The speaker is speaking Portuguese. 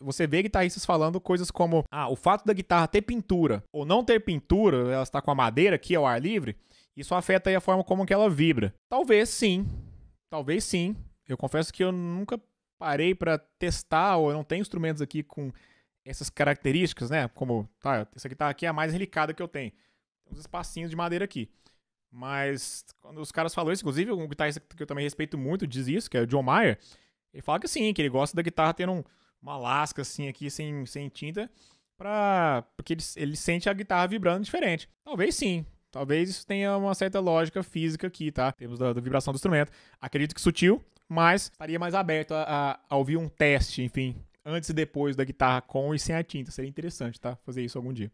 você vê guitarristas falando coisas como: ah, o fato da guitarra ter pintura ou não ter pintura, ela está com a madeira aqui ao ar livre, isso afeta a forma como que ela vibra. Talvez sim, talvez sim. Eu confesso que eu nunca parei para testar, ou eu não tenho instrumentos aqui com essas características, né? Como, tá, essa guitarra aqui é a mais relicada que eu tenho. Tem uns espacinhos de madeira aqui. Mas quando os caras falam isso, inclusive um guitarrista que eu também respeito muito diz isso, que é o John Mayer, ele fala que sim, que ele gosta da guitarra tendo um, uma lasca assim aqui sem, sem tinta, pra, porque ele, ele sente a guitarra vibrando diferente. Talvez sim, Talvez isso tenha uma certa lógica física aqui, tá? Temos da, da vibração do instrumento. Acredito que sutil, mas estaria mais aberto a, a, ouvir um teste, enfim, antes e depois da guitarra com e sem a tinta. Seria interessante, tá? Fazer isso algum dia.